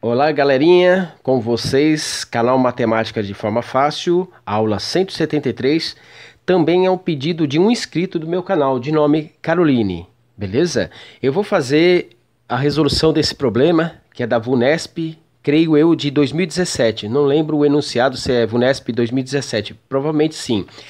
Olá, galerinha, com vocês, canal Matemática de Forma Fácil, aula 173. Também é um pedido de um inscrito do meu canal, de nome Caroline, beleza? Eu vou fazer a resolução desse problema, que é da VUNESP, creio eu, de 2017. Não lembro o enunciado se é VUNESP 2017, provavelmente sim. Sim.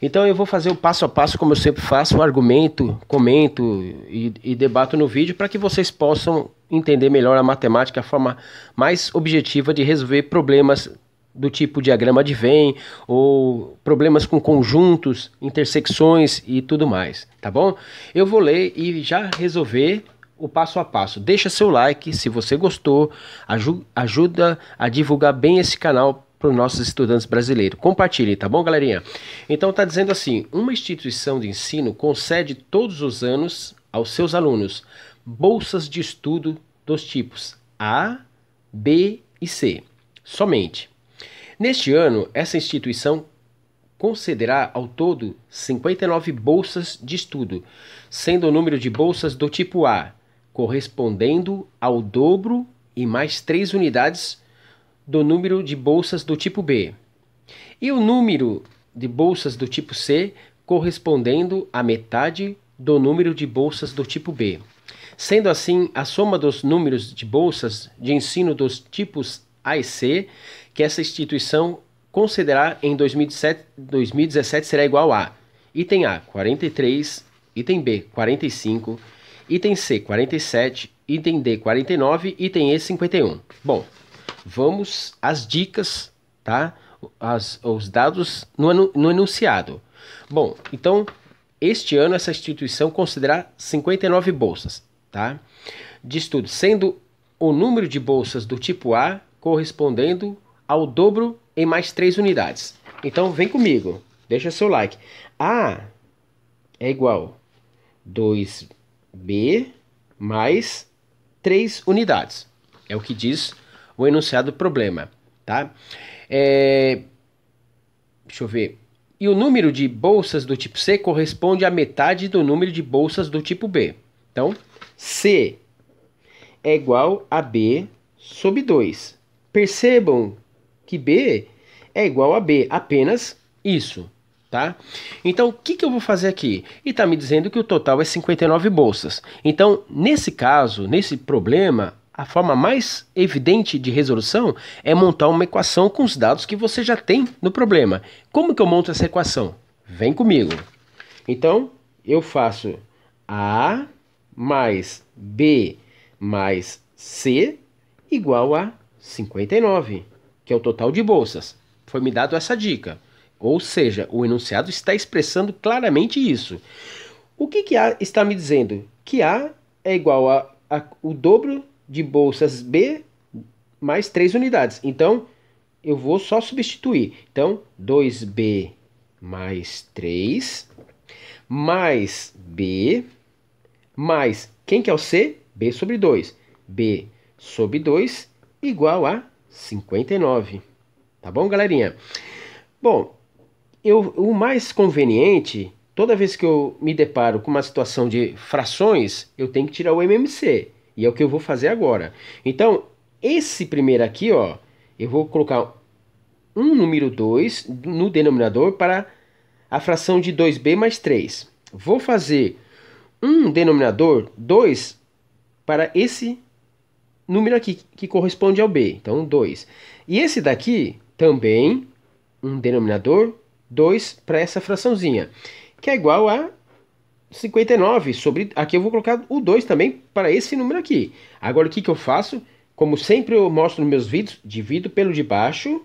Então eu vou fazer o passo a passo, como eu sempre faço, argumento, comento e, e debato no vídeo para que vocês possam entender melhor a matemática, a forma mais objetiva de resolver problemas do tipo diagrama de Venn ou problemas com conjuntos, intersecções e tudo mais, tá bom? Eu vou ler e já resolver o passo a passo. Deixa seu like se você gostou, ajuda a divulgar bem esse canal para os nossos estudantes brasileiros. compartilhe tá bom, galerinha? Então está dizendo assim: uma instituição de ensino concede todos os anos aos seus alunos bolsas de estudo dos tipos A, B e C, somente. Neste ano, essa instituição concederá ao todo 59 bolsas de estudo, sendo o número de bolsas do tipo A correspondendo ao dobro e mais três unidades do número de bolsas do tipo B e o número de bolsas do tipo C correspondendo à metade do número de bolsas do tipo B. Sendo assim, a soma dos números de bolsas de ensino dos tipos A e C que essa instituição considerar em 2017, 2017 será igual a item A 43, item B 45, item C 47, item D 49, item E 51. Bom, vamos às dicas, tá? As, os dados no, no enunciado. Bom, então, este ano essa instituição considerará 59 bolsas, tá? De estudo, sendo o número de bolsas do tipo A correspondendo ao dobro em mais três unidades. Então, vem comigo, deixa seu like. A é igual 2B mais três unidades. É o que diz o enunciado do problema, tá? É, deixa eu ver. E o número de bolsas do tipo C corresponde à metade do número de bolsas do tipo B. Então, C é igual a B sobre 2. Percebam que B é igual a B, apenas isso, tá? Então, o que, que eu vou fazer aqui? E está me dizendo que o total é 59 bolsas. Então, nesse caso, nesse problema, a forma mais evidente de resolução é montar uma equação com os dados que você já tem no problema. Como que eu monto essa equação? Vem comigo. Então, eu faço A mais B mais C igual a 59, que é o total de bolsas. Foi me dado essa dica. Ou seja, o enunciado está expressando claramente isso. O que, que A está me dizendo? Que A é igual a, a o dobro de bolsas B mais 3 unidades. Então, eu vou só substituir. Então, 2B mais 3 mais B mais quem que é o C? B sobre 2. B sobre 2 igual a 59. Tá bom, galerinha? Bom, eu, o mais conveniente, toda vez que eu me deparo com uma situação de frações, eu tenho que tirar o MMC. E é o que eu vou fazer agora. Então, esse primeiro aqui, ó, eu vou colocar um número 2 no denominador para a fração de 2b mais 3. Vou fazer um denominador 2 para esse número aqui, que corresponde ao b. Então, 2. E esse daqui também um denominador 2 para essa fraçãozinha, que é igual a 59 sobre. Aqui eu vou colocar o 2 também para esse número aqui. Agora o que, que eu faço? Como sempre eu mostro nos meus vídeos, divido pelo de baixo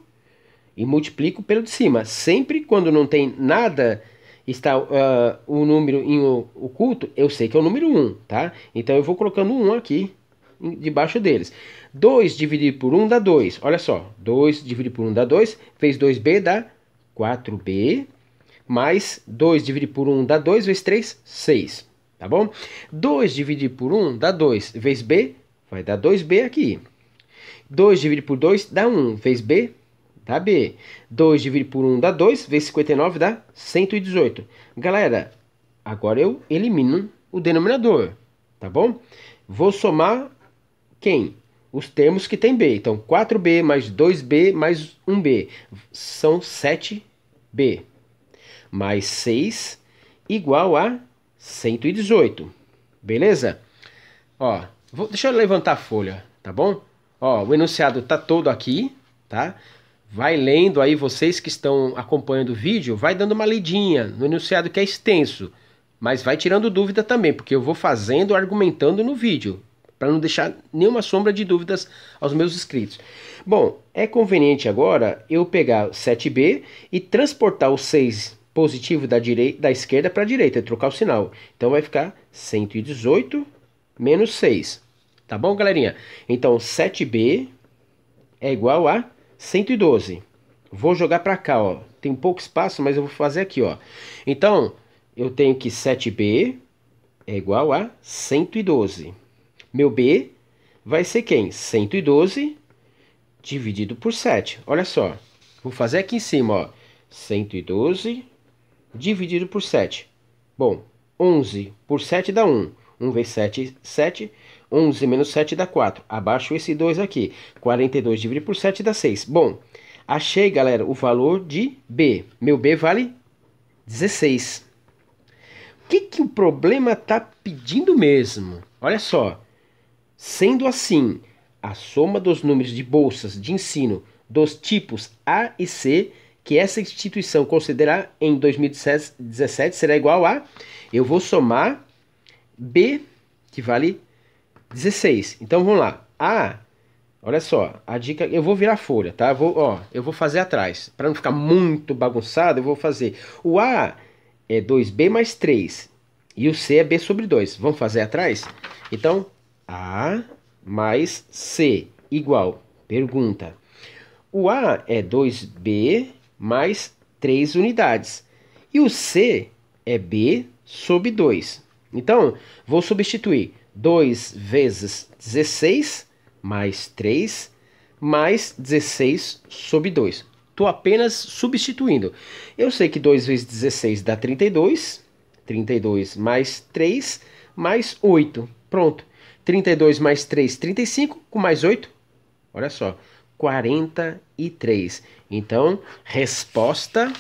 e multiplico pelo de cima. Sempre quando não tem nada, está ah, o uh, um número em oculto, eu sei que é o número 1, tá? Então eu vou colocando 1 aqui debaixo deles. 2 dividido por 1 dá 2. Olha só, 2 dividido por 1 dá 2, fez 2b dá 4b mais 2 dividido por 1 dá 2, vezes 3, 6, tá bom? 2 dividido por 1 dá 2, vezes B, vai dar 2B aqui. 2 dividido por 2 dá 1, vezes B, dá B. 2 dividido por 1 dá 2, vezes 59 dá 118. Galera, agora eu elimino o denominador, tá bom? Vou somar quem? Os termos que tem B. Então, 4B mais 2B mais 1B são 7B mais 6 igual a 118. Beleza? Ó, vou, deixa eu levantar a folha, tá bom? Ó, o enunciado tá todo aqui, tá? Vai lendo aí, vocês que estão acompanhando o vídeo, vai dando uma lidinha no enunciado que é extenso. Mas vai tirando dúvida também, porque eu vou fazendo, argumentando no vídeo, para não deixar nenhuma sombra de dúvidas aos meus inscritos. Bom, é conveniente agora eu pegar 7b e transportar o 6 positivo da, direita, da esquerda para a direita, é trocar o sinal. Então vai ficar 118 menos 6. Tá bom, galerinha? Então 7b é igual a 112. Vou jogar para cá, ó. Tem pouco espaço, mas eu vou fazer aqui, ó. Então, eu tenho que 7b é igual a 112. Meu b vai ser quem? 112 dividido por 7. Olha só. Vou fazer aqui em cima, ó. 112 dividido por 7. Bom, 11 por 7 dá 1. 1 vezes 7, 7. 11 menos 7 dá 4. Abaixo esse 2 aqui. 42 dividido por 7 dá 6. Bom, achei, galera, o valor de B. Meu B vale 16. O que, que o problema está pedindo mesmo? Olha só. Sendo assim, a soma dos números de bolsas de ensino dos tipos A e C que essa instituição considerar em 2017 será igual a eu vou somar B, que vale 16. Então vamos lá. A, olha só, a dica, eu vou virar folha, tá? Vou, ó, eu vou fazer atrás. Para não ficar muito bagunçado, eu vou fazer. O A é 2B mais 3. E o C é B sobre 2. Vamos fazer atrás? Então, A mais C igual. Pergunta. O A é 2B mais 3 unidades. E o C é B sob 2. Então, vou substituir 2 vezes 16 mais 3 mais 16 sob 2. Estou apenas substituindo. Eu sei que 2 vezes 16 dá 32. 32 mais 3 mais 8. Pronto. 32 mais 3, 35. Com mais 8, olha só, 43. Então, resposta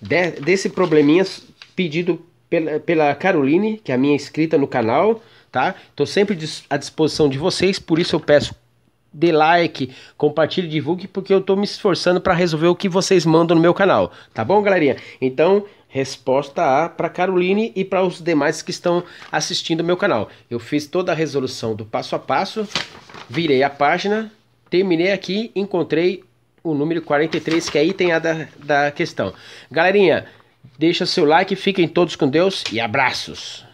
de, desse probleminha pedido pela, pela Caroline, que é a minha inscrita no canal, tá? Estou sempre à disposição de vocês, por isso eu peço dê like, compartilhe, divulgue, porque eu estou me esforçando para resolver o que vocês mandam no meu canal, tá bom, galerinha? Então, resposta A para Caroline e para os demais que estão assistindo o meu canal. Eu fiz toda a resolução do passo a passo, virei a página Terminei aqui, encontrei o número 43, que é item A da, da questão. Galerinha, deixa seu like, fiquem todos com Deus e abraços!